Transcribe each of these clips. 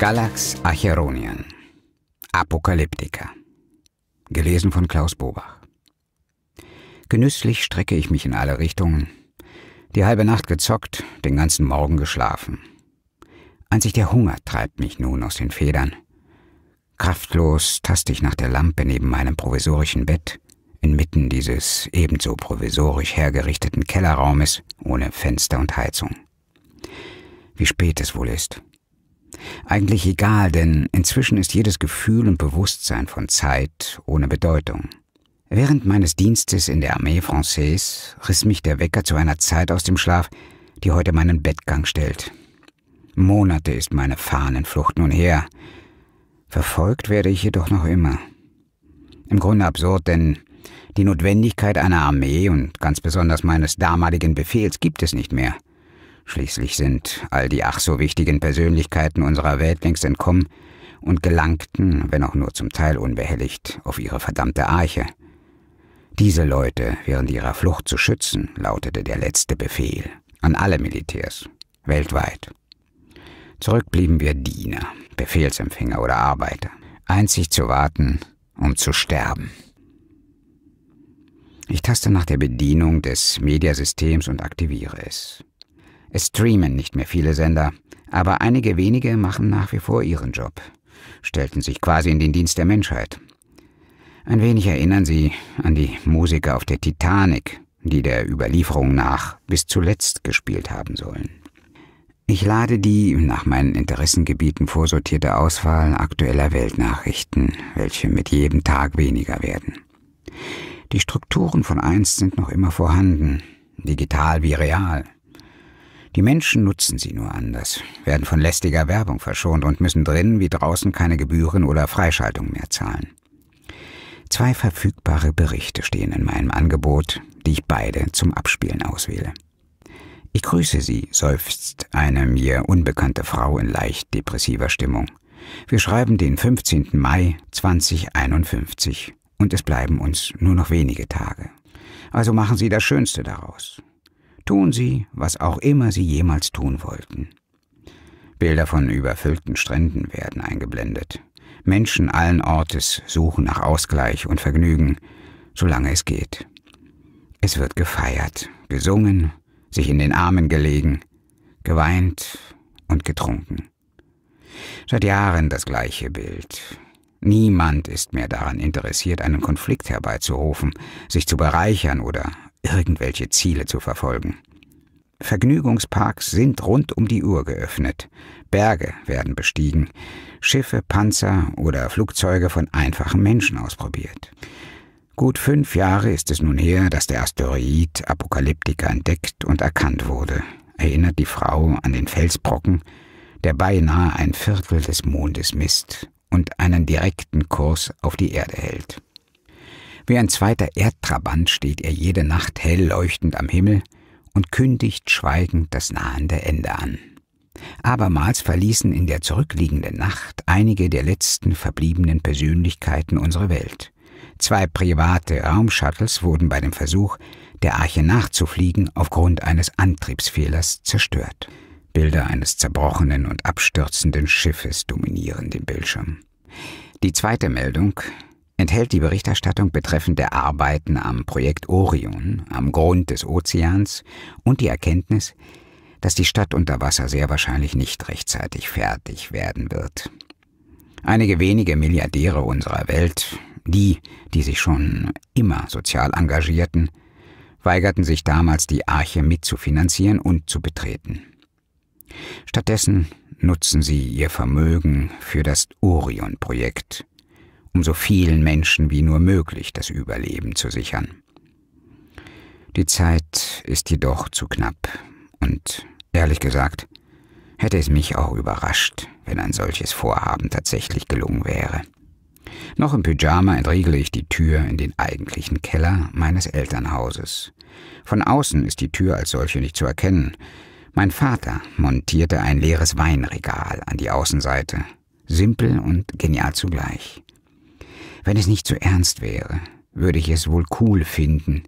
Galax Acheronian Apokalyptika Gelesen von Klaus Bobach Genüsslich strecke ich mich in alle Richtungen. Die halbe Nacht gezockt, den ganzen Morgen geschlafen. Einzig der Hunger treibt mich nun aus den Federn. Kraftlos taste ich nach der Lampe neben meinem provisorischen Bett, inmitten dieses ebenso provisorisch hergerichteten Kellerraumes ohne Fenster und Heizung. Wie spät es wohl ist. Eigentlich egal, denn inzwischen ist jedes Gefühl und Bewusstsein von Zeit ohne Bedeutung. Während meines Dienstes in der Armee Française riss mich der Wecker zu einer Zeit aus dem Schlaf, die heute meinen Bettgang stellt. Monate ist meine Fahnenflucht nun her. Verfolgt werde ich jedoch noch immer. Im Grunde absurd, denn die Notwendigkeit einer Armee und ganz besonders meines damaligen Befehls gibt es nicht mehr – Schließlich sind all die ach so wichtigen Persönlichkeiten unserer Welt längst entkommen und gelangten, wenn auch nur zum Teil unbehelligt, auf ihre verdammte Arche. Diese Leute während ihrer Flucht zu schützen, lautete der letzte Befehl an alle Militärs, weltweit. Zurück blieben wir Diener, Befehlsempfänger oder Arbeiter, einzig zu warten, um zu sterben. Ich taste nach der Bedienung des Mediasystems und aktiviere es. Es streamen nicht mehr viele Sender, aber einige wenige machen nach wie vor ihren Job, stellten sich quasi in den Dienst der Menschheit. Ein wenig erinnern sie an die Musiker auf der Titanic, die der Überlieferung nach bis zuletzt gespielt haben sollen. Ich lade die nach meinen Interessengebieten vorsortierte Auswahl aktueller Weltnachrichten, welche mit jedem Tag weniger werden. Die Strukturen von einst sind noch immer vorhanden, digital wie real – die Menschen nutzen sie nur anders, werden von lästiger Werbung verschont und müssen drinnen wie draußen keine Gebühren oder Freischaltung mehr zahlen. Zwei verfügbare Berichte stehen in meinem Angebot, die ich beide zum Abspielen auswähle. Ich grüße Sie, seufzt eine mir unbekannte Frau in leicht depressiver Stimmung. Wir schreiben den 15. Mai 2051 und es bleiben uns nur noch wenige Tage. Also machen Sie das Schönste daraus tun sie, was auch immer sie jemals tun wollten. Bilder von überfüllten Stränden werden eingeblendet. Menschen allen Ortes suchen nach Ausgleich und Vergnügen, solange es geht. Es wird gefeiert, gesungen, sich in den Armen gelegen, geweint und getrunken. Seit Jahren das gleiche Bild. Niemand ist mehr daran interessiert, einen Konflikt herbeizurufen, sich zu bereichern oder irgendwelche Ziele zu verfolgen. Vergnügungsparks sind rund um die Uhr geöffnet. Berge werden bestiegen, Schiffe, Panzer oder Flugzeuge von einfachen Menschen ausprobiert. Gut fünf Jahre ist es nun her, dass der Asteroid Apokalyptica entdeckt und erkannt wurde, erinnert die Frau an den Felsbrocken, der beinahe ein Viertel des Mondes misst und einen direkten Kurs auf die Erde hält. Wie ein zweiter Erdtrabant steht er jede Nacht hell leuchtend am Himmel und kündigt schweigend das nahende Ende an. Abermals verließen in der zurückliegenden Nacht einige der letzten verbliebenen Persönlichkeiten unsere Welt. Zwei private Raumshuttles wurden bei dem Versuch, der Arche nachzufliegen, aufgrund eines Antriebsfehlers zerstört. Bilder eines zerbrochenen und abstürzenden Schiffes dominieren den Bildschirm. Die zweite Meldung enthält die Berichterstattung betreffend der Arbeiten am Projekt Orion, am Grund des Ozeans und die Erkenntnis, dass die Stadt unter Wasser sehr wahrscheinlich nicht rechtzeitig fertig werden wird. Einige wenige Milliardäre unserer Welt, die, die sich schon immer sozial engagierten, weigerten sich damals, die Arche mitzufinanzieren und zu betreten. Stattdessen nutzen sie ihr Vermögen für das Orion-Projekt, um so vielen Menschen wie nur möglich das Überleben zu sichern. Die Zeit ist jedoch zu knapp und, ehrlich gesagt, hätte es mich auch überrascht, wenn ein solches Vorhaben tatsächlich gelungen wäre. Noch im Pyjama entriegele ich die Tür in den eigentlichen Keller meines Elternhauses. Von außen ist die Tür als solche nicht zu erkennen. Mein Vater montierte ein leeres Weinregal an die Außenseite. Simpel und genial zugleich. Wenn es nicht zu so ernst wäre, würde ich es wohl cool finden.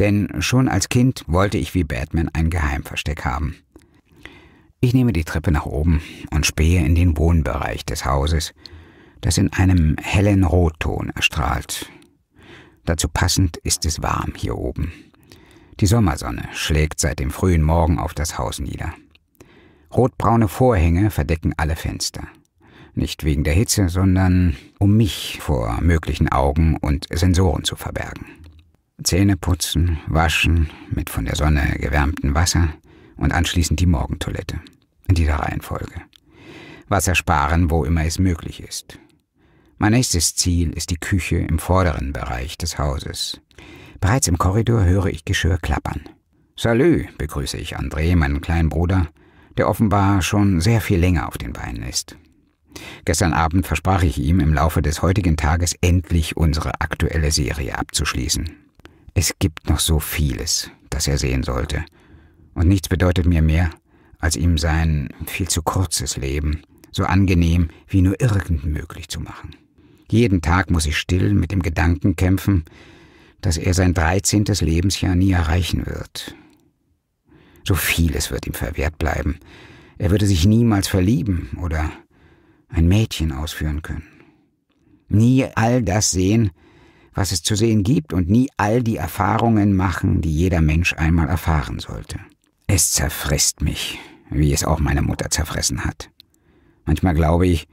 Denn schon als Kind wollte ich wie Batman ein Geheimversteck haben. Ich nehme die Treppe nach oben und spähe in den Wohnbereich des Hauses, das in einem hellen Rotton erstrahlt. Dazu passend ist es warm hier oben. Die Sommersonne schlägt seit dem frühen Morgen auf das Haus nieder. Rotbraune Vorhänge verdecken alle Fenster. Nicht wegen der Hitze, sondern um mich vor möglichen Augen und Sensoren zu verbergen. Zähne putzen, waschen mit von der Sonne gewärmtem Wasser und anschließend die Morgentoilette. In dieser Reihenfolge. Wasser sparen, wo immer es möglich ist. Mein nächstes Ziel ist die Küche im vorderen Bereich des Hauses. Bereits im Korridor höre ich Geschirr klappern. Salü, begrüße ich André, meinen kleinen Bruder, der offenbar schon sehr viel länger auf den Beinen ist. Gestern Abend versprach ich ihm, im Laufe des heutigen Tages endlich unsere aktuelle Serie abzuschließen. Es gibt noch so vieles, das er sehen sollte. Und nichts bedeutet mir mehr, als ihm sein viel zu kurzes Leben so angenehm wie nur irgend möglich zu machen. Jeden Tag muss ich still mit dem Gedanken kämpfen, dass er sein dreizehntes Lebensjahr nie erreichen wird. So vieles wird ihm verwehrt bleiben. Er würde sich niemals verlieben oder ein Mädchen ausführen können. Nie all das sehen, was es zu sehen gibt, und nie all die Erfahrungen machen, die jeder Mensch einmal erfahren sollte. Es zerfrisst mich, wie es auch meine Mutter zerfressen hat. Manchmal glaube ich,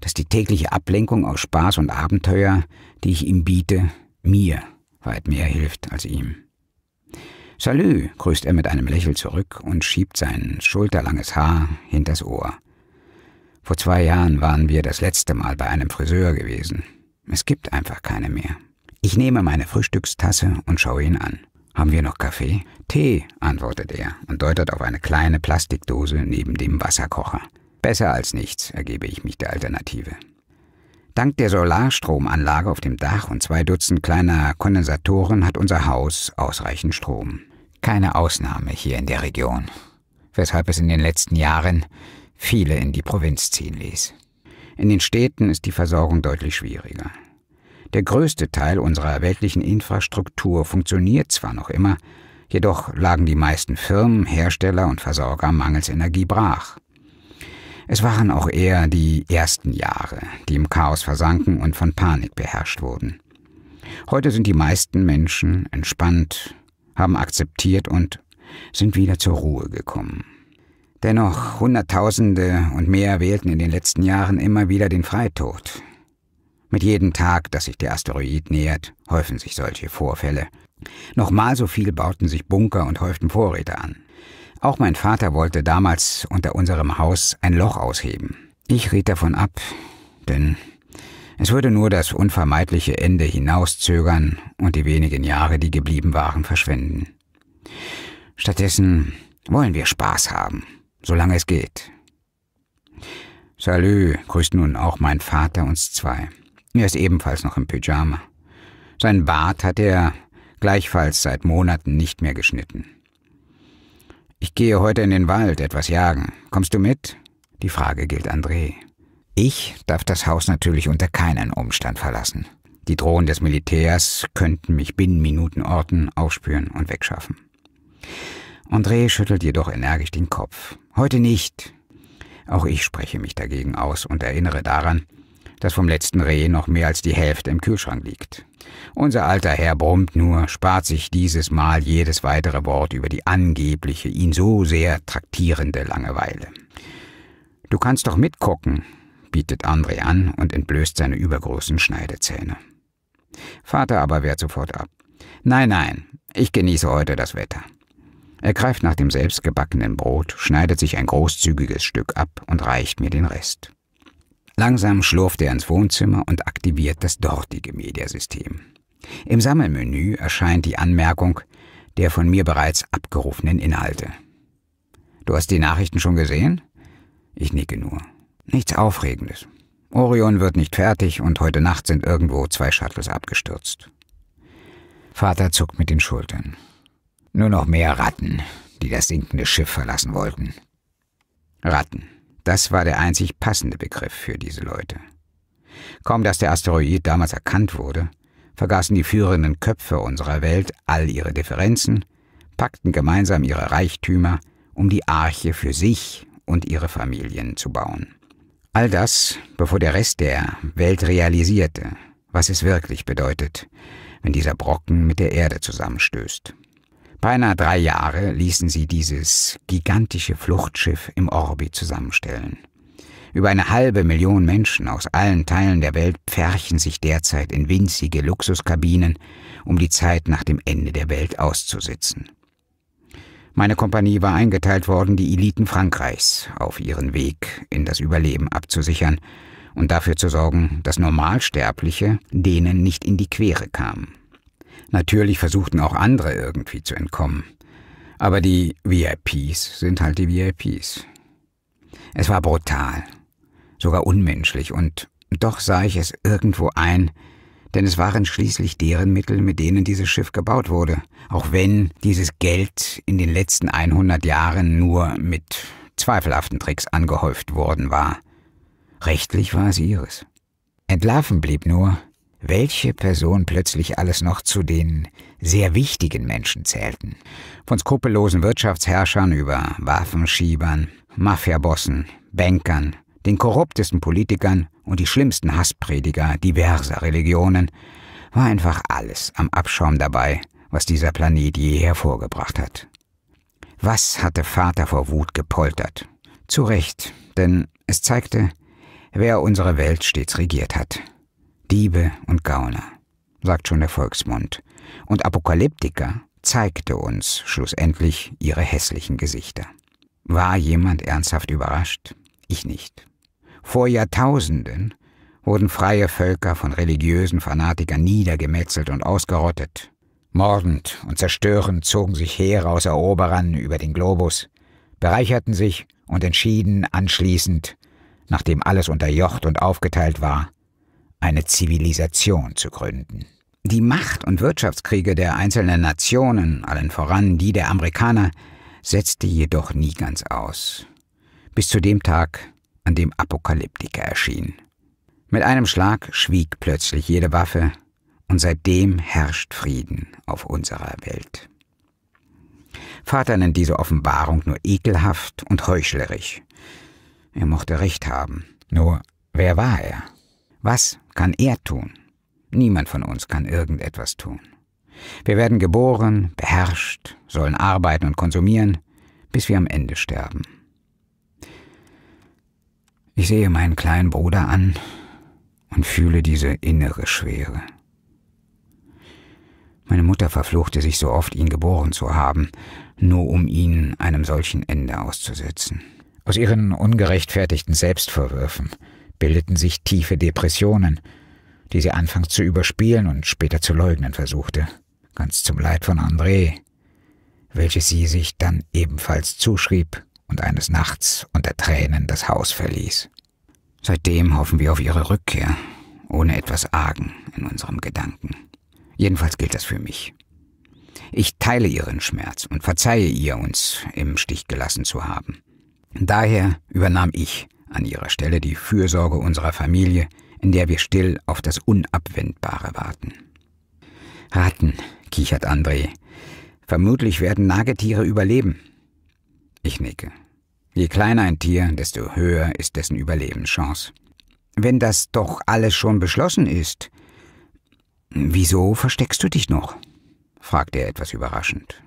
dass die tägliche Ablenkung aus Spaß und Abenteuer, die ich ihm biete, mir weit mehr hilft als ihm. Salü, grüßt er mit einem Lächeln zurück und schiebt sein schulterlanges Haar hinters Ohr. Vor zwei Jahren waren wir das letzte Mal bei einem Friseur gewesen. Es gibt einfach keine mehr. Ich nehme meine Frühstückstasse und schaue ihn an. Haben wir noch Kaffee? Tee, antwortet er und deutet auf eine kleine Plastikdose neben dem Wasserkocher. Besser als nichts, ergebe ich mich der Alternative. Dank der Solarstromanlage auf dem Dach und zwei Dutzend kleiner Kondensatoren hat unser Haus ausreichend Strom. Keine Ausnahme hier in der Region, weshalb es in den letzten Jahren viele in die Provinz ziehen ließ. In den Städten ist die Versorgung deutlich schwieriger. Der größte Teil unserer weltlichen Infrastruktur funktioniert zwar noch immer, jedoch lagen die meisten Firmen, Hersteller und Versorger mangels Energie brach. Es waren auch eher die ersten Jahre, die im Chaos versanken und von Panik beherrscht wurden. Heute sind die meisten Menschen entspannt, haben akzeptiert und sind wieder zur Ruhe gekommen. Dennoch, Hunderttausende und mehr wählten in den letzten Jahren immer wieder den Freitod. Mit jedem Tag, dass sich der Asteroid nähert, häufen sich solche Vorfälle. Nochmal so viel bauten sich Bunker und häuften Vorräte an. Auch mein Vater wollte damals unter unserem Haus ein Loch ausheben. Ich riet davon ab, denn es würde nur das unvermeidliche Ende hinauszögern und die wenigen Jahre, die geblieben waren, verschwenden. Stattdessen wollen wir Spaß haben solange es geht. Salü grüßt nun auch mein Vater uns zwei. Er ist ebenfalls noch im Pyjama. Sein Bart hat er gleichfalls seit Monaten nicht mehr geschnitten. Ich gehe heute in den Wald etwas jagen. Kommst du mit? Die Frage gilt André. Ich darf das Haus natürlich unter keinen Umstand verlassen. Die Drohnen des Militärs könnten mich binnen Minuten orten, aufspüren und wegschaffen. André schüttelt jedoch energisch den Kopf. Heute nicht. Auch ich spreche mich dagegen aus und erinnere daran, dass vom letzten Reh noch mehr als die Hälfte im Kühlschrank liegt. Unser alter Herr brummt nur, spart sich dieses Mal jedes weitere Wort über die angebliche, ihn so sehr traktierende Langeweile. Du kannst doch mitgucken, bietet André an und entblößt seine übergroßen Schneidezähne. Vater aber wehrt sofort ab. Nein, nein, ich genieße heute das Wetter. Er greift nach dem selbstgebackenen Brot, schneidet sich ein großzügiges Stück ab und reicht mir den Rest. Langsam schlurft er ins Wohnzimmer und aktiviert das dortige Mediasystem. Im Sammelmenü erscheint die Anmerkung der von mir bereits abgerufenen Inhalte. Du hast die Nachrichten schon gesehen? Ich nicke nur. Nichts Aufregendes. Orion wird nicht fertig und heute Nacht sind irgendwo zwei Shuttles abgestürzt. Vater zuckt mit den Schultern. Nur noch mehr Ratten, die das sinkende Schiff verlassen wollten. Ratten, das war der einzig passende Begriff für diese Leute. Kaum dass der Asteroid damals erkannt wurde, vergaßen die führenden Köpfe unserer Welt all ihre Differenzen, packten gemeinsam ihre Reichtümer, um die Arche für sich und ihre Familien zu bauen. All das, bevor der Rest der Welt realisierte, was es wirklich bedeutet, wenn dieser Brocken mit der Erde zusammenstößt. Beinahe drei Jahre ließen sie dieses gigantische Fluchtschiff im Orbit zusammenstellen. Über eine halbe Million Menschen aus allen Teilen der Welt pferchen sich derzeit in winzige Luxuskabinen, um die Zeit nach dem Ende der Welt auszusitzen. Meine Kompanie war eingeteilt worden, die Eliten Frankreichs auf ihren Weg in das Überleben abzusichern und dafür zu sorgen, dass Normalsterbliche denen nicht in die Quere kamen. Natürlich versuchten auch andere irgendwie zu entkommen. Aber die VIPs sind halt die VIPs. Es war brutal, sogar unmenschlich, und doch sah ich es irgendwo ein, denn es waren schließlich deren Mittel, mit denen dieses Schiff gebaut wurde, auch wenn dieses Geld in den letzten 100 Jahren nur mit zweifelhaften Tricks angehäuft worden war. Rechtlich war es ihres. Entlarven blieb nur, welche Person plötzlich alles noch zu den sehr wichtigen Menschen zählten. Von skrupellosen Wirtschaftsherrschern über Waffenschiebern, Mafiabossen, Bankern, den korruptesten Politikern und die schlimmsten Hassprediger diverser Religionen war einfach alles am Abschaum dabei, was dieser Planet je hervorgebracht hat. Was hatte Vater vor Wut gepoltert? Zu Recht, denn es zeigte, wer unsere Welt stets regiert hat. Diebe und Gauner, sagt schon der Volksmund. Und Apokalyptiker zeigte uns schlussendlich ihre hässlichen Gesichter. War jemand ernsthaft überrascht? Ich nicht. Vor Jahrtausenden wurden freie Völker von religiösen Fanatikern niedergemetzelt und ausgerottet. Mordend und zerstörend zogen sich Heere aus Eroberern über den Globus, bereicherten sich und entschieden anschließend, nachdem alles unterjocht und aufgeteilt war, eine Zivilisation zu gründen. Die Macht- und Wirtschaftskriege der einzelnen Nationen, allen voran die der Amerikaner, setzte jedoch nie ganz aus. Bis zu dem Tag, an dem Apokalyptiker erschien. Mit einem Schlag schwieg plötzlich jede Waffe, und seitdem herrscht Frieden auf unserer Welt. Vater nennt diese Offenbarung nur ekelhaft und heuchlerisch. Er mochte recht haben, nur wer war er? Was kann er tun? Niemand von uns kann irgendetwas tun. Wir werden geboren, beherrscht, sollen arbeiten und konsumieren, bis wir am Ende sterben. Ich sehe meinen kleinen Bruder an und fühle diese innere Schwere. Meine Mutter verfluchte sich so oft, ihn geboren zu haben, nur um ihn einem solchen Ende auszusetzen. Aus ihren ungerechtfertigten Selbstverwürfen bildeten sich tiefe Depressionen, die sie anfangs zu überspielen und später zu leugnen versuchte, ganz zum Leid von André, welches sie sich dann ebenfalls zuschrieb und eines Nachts unter Tränen das Haus verließ. Seitdem hoffen wir auf ihre Rückkehr, ohne etwas Argen in unserem Gedanken. Jedenfalls gilt das für mich. Ich teile ihren Schmerz und verzeihe ihr, uns im Stich gelassen zu haben. Daher übernahm ich an ihrer Stelle die Fürsorge unserer Familie, in der wir still auf das Unabwendbare warten. Ratten, kichert André. Vermutlich werden Nagetiere überleben. Ich nicke. Je kleiner ein Tier, desto höher ist dessen Überlebenschance. Wenn das doch alles schon beschlossen ist, wieso versteckst du dich noch? fragt er etwas überraschend.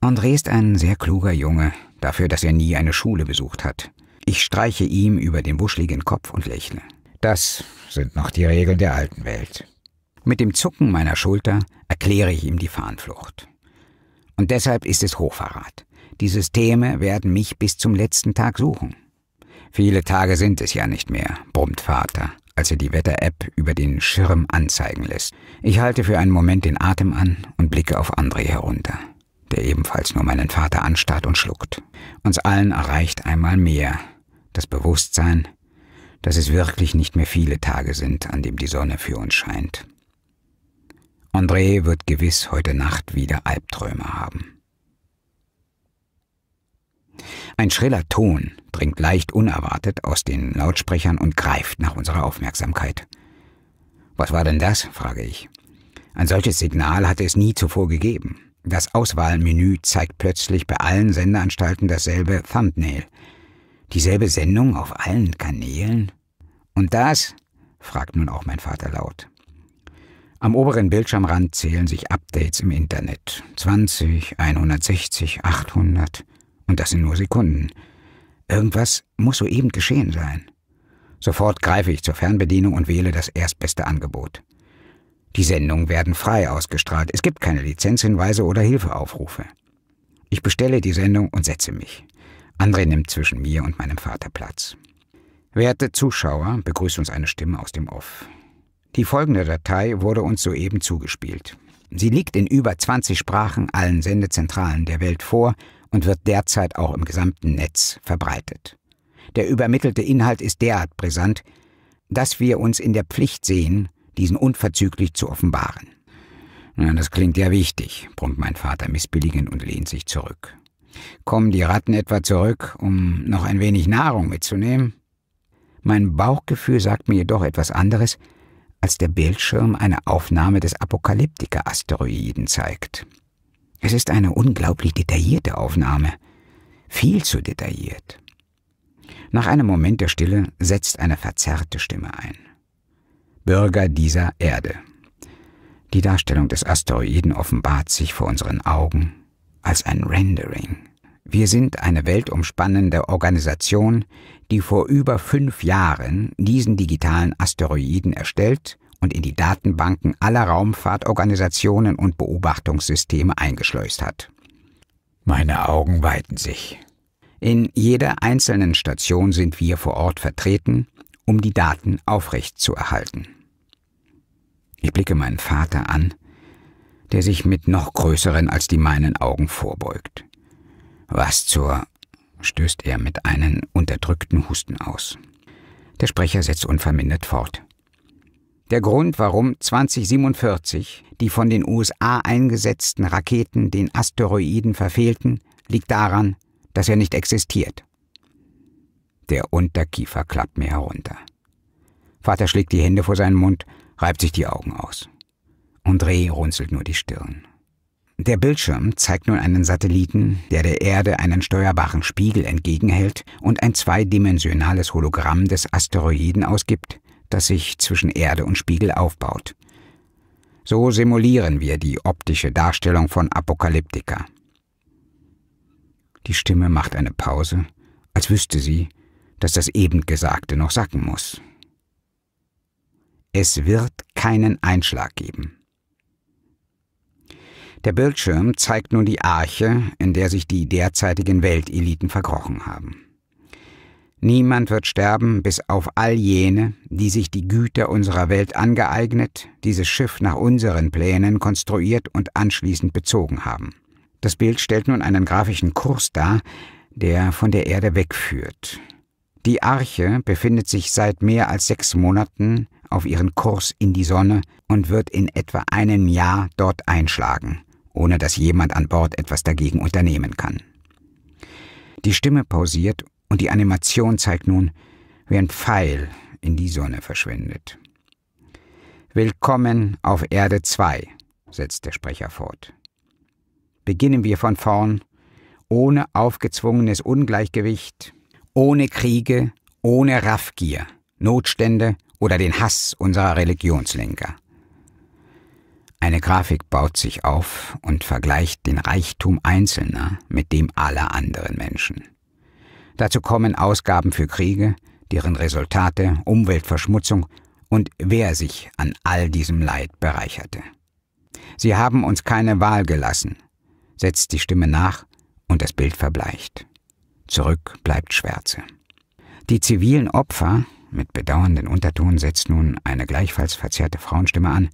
André ist ein sehr kluger Junge, dafür, dass er nie eine Schule besucht hat. Ich streiche ihm über den wuscheligen Kopf und lächle. Das sind noch die Regeln der alten Welt. Mit dem Zucken meiner Schulter erkläre ich ihm die Fahnenflucht. Und deshalb ist es Hochverrat. Die Systeme werden mich bis zum letzten Tag suchen. Viele Tage sind es ja nicht mehr, brummt Vater, als er die Wetter-App über den Schirm anzeigen lässt. Ich halte für einen Moment den Atem an und blicke auf André herunter, der ebenfalls nur meinen Vater anstarrt und schluckt. Uns allen erreicht einmal mehr das Bewusstsein, dass es wirklich nicht mehr viele Tage sind, an dem die Sonne für uns scheint. André wird gewiss heute Nacht wieder Albträume haben. Ein schriller Ton dringt leicht unerwartet aus den Lautsprechern und greift nach unserer Aufmerksamkeit. Was war denn das? frage ich. Ein solches Signal hatte es nie zuvor gegeben. Das Auswahlmenü zeigt plötzlich bei allen Sendeanstalten dasselbe Thumbnail – Dieselbe Sendung auf allen Kanälen? Und das? fragt nun auch mein Vater laut. Am oberen Bildschirmrand zählen sich Updates im Internet. 20, 160, 800. Und das in nur Sekunden. Irgendwas muss soeben geschehen sein. Sofort greife ich zur Fernbedienung und wähle das erstbeste Angebot. Die Sendungen werden frei ausgestrahlt. Es gibt keine Lizenzhinweise oder Hilfeaufrufe. Ich bestelle die Sendung und setze mich. André nimmt zwischen mir und meinem Vater Platz. Werte Zuschauer, begrüßt uns eine Stimme aus dem Off. Die folgende Datei wurde uns soeben zugespielt. Sie liegt in über 20 Sprachen allen Sendezentralen der Welt vor und wird derzeit auch im gesamten Netz verbreitet. Der übermittelte Inhalt ist derart brisant, dass wir uns in der Pflicht sehen, diesen unverzüglich zu offenbaren. Na, das klingt ja wichtig, brummt mein Vater missbilligend und lehnt sich zurück. Kommen die Ratten etwa zurück, um noch ein wenig Nahrung mitzunehmen? Mein Bauchgefühl sagt mir jedoch etwas anderes, als der Bildschirm eine Aufnahme des Apokalyptiker-Asteroiden zeigt. Es ist eine unglaublich detaillierte Aufnahme. Viel zu detailliert. Nach einem Moment der Stille setzt eine verzerrte Stimme ein. Bürger dieser Erde. Die Darstellung des Asteroiden offenbart sich vor unseren Augen als ein Rendering. Wir sind eine weltumspannende Organisation, die vor über fünf Jahren diesen digitalen Asteroiden erstellt und in die Datenbanken aller Raumfahrtorganisationen und Beobachtungssysteme eingeschleust hat. Meine Augen weiten sich. In jeder einzelnen Station sind wir vor Ort vertreten, um die Daten aufrecht zu erhalten. Ich blicke meinen Vater an, der sich mit noch größeren als die meinen Augen vorbeugt. Was zur stößt er mit einem unterdrückten Husten aus. Der Sprecher setzt unvermindert fort. Der Grund, warum 2047 die von den USA eingesetzten Raketen den Asteroiden verfehlten, liegt daran, dass er nicht existiert. Der Unterkiefer klappt mir herunter. Vater schlägt die Hände vor seinen Mund, reibt sich die Augen aus. André runzelt nur die Stirn. Der Bildschirm zeigt nun einen Satelliten, der der Erde einen steuerbaren Spiegel entgegenhält und ein zweidimensionales Hologramm des Asteroiden ausgibt, das sich zwischen Erde und Spiegel aufbaut. So simulieren wir die optische Darstellung von Apokalyptika. Die Stimme macht eine Pause, als wüsste sie, dass das eben Gesagte noch sacken muss. Es wird keinen Einschlag geben. Der Bildschirm zeigt nun die Arche, in der sich die derzeitigen Welteliten verkrochen haben. Niemand wird sterben, bis auf all jene, die sich die Güter unserer Welt angeeignet, dieses Schiff nach unseren Plänen konstruiert und anschließend bezogen haben. Das Bild stellt nun einen grafischen Kurs dar, der von der Erde wegführt. Die Arche befindet sich seit mehr als sechs Monaten auf ihren Kurs in die Sonne und wird in etwa einem Jahr dort einschlagen ohne dass jemand an Bord etwas dagegen unternehmen kann. Die Stimme pausiert und die Animation zeigt nun, wie ein Pfeil in die Sonne verschwindet. Willkommen auf Erde 2, setzt der Sprecher fort. Beginnen wir von vorn, ohne aufgezwungenes Ungleichgewicht, ohne Kriege, ohne Raffgier, Notstände oder den Hass unserer Religionslenker. Eine Grafik baut sich auf und vergleicht den Reichtum Einzelner mit dem aller anderen Menschen. Dazu kommen Ausgaben für Kriege, deren Resultate, Umweltverschmutzung und wer sich an all diesem Leid bereicherte. Sie haben uns keine Wahl gelassen, setzt die Stimme nach und das Bild verbleicht. Zurück bleibt Schwärze. Die zivilen Opfer, mit bedauernden Unterton setzt nun eine gleichfalls verzerrte Frauenstimme an,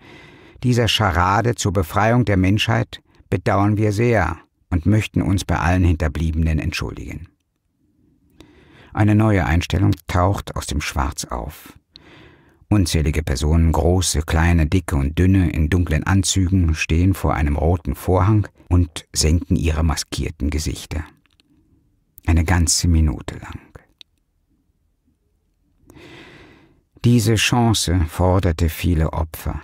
dieser Scharade zur Befreiung der Menschheit bedauern wir sehr und möchten uns bei allen Hinterbliebenen entschuldigen. Eine neue Einstellung taucht aus dem Schwarz auf. Unzählige Personen, große, kleine, dicke und dünne, in dunklen Anzügen, stehen vor einem roten Vorhang und senken ihre maskierten Gesichter. Eine ganze Minute lang. Diese Chance forderte viele Opfer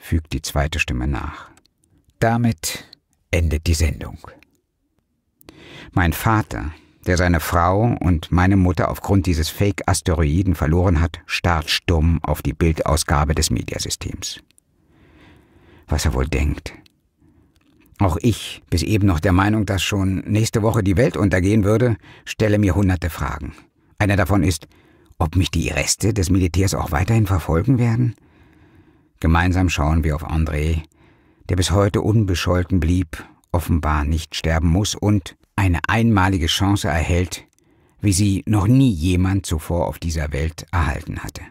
fügt die zweite Stimme nach. Damit endet die Sendung. Mein Vater, der seine Frau und meine Mutter aufgrund dieses Fake-Asteroiden verloren hat, starrt stumm auf die Bildausgabe des Mediasystems. Was er wohl denkt. Auch ich, bis eben noch der Meinung, dass schon nächste Woche die Welt untergehen würde, stelle mir hunderte Fragen. Eine davon ist, ob mich die Reste des Militärs auch weiterhin verfolgen werden? Gemeinsam schauen wir auf André, der bis heute unbescholten blieb, offenbar nicht sterben muss und eine einmalige Chance erhält, wie sie noch nie jemand zuvor auf dieser Welt erhalten hatte.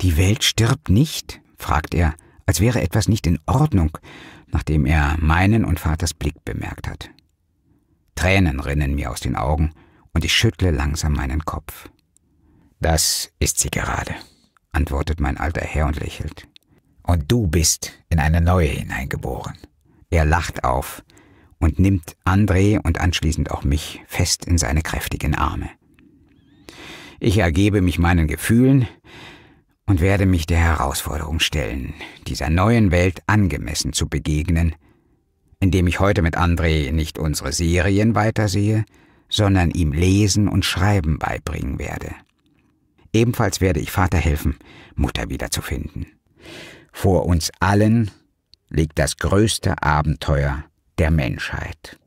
Die Welt stirbt nicht? fragt er, als wäre etwas nicht in Ordnung, nachdem er meinen und Vaters Blick bemerkt hat. Tränen rinnen mir aus den Augen und ich schüttle langsam meinen Kopf. Das ist sie gerade antwortet mein alter Herr und lächelt. Und du bist in eine neue hineingeboren. Er lacht auf und nimmt André und anschließend auch mich fest in seine kräftigen Arme. Ich ergebe mich meinen Gefühlen und werde mich der Herausforderung stellen, dieser neuen Welt angemessen zu begegnen, indem ich heute mit André nicht unsere Serien weitersehe, sondern ihm Lesen und Schreiben beibringen werde. Ebenfalls werde ich Vater helfen, Mutter wiederzufinden. Vor uns allen liegt das größte Abenteuer der Menschheit.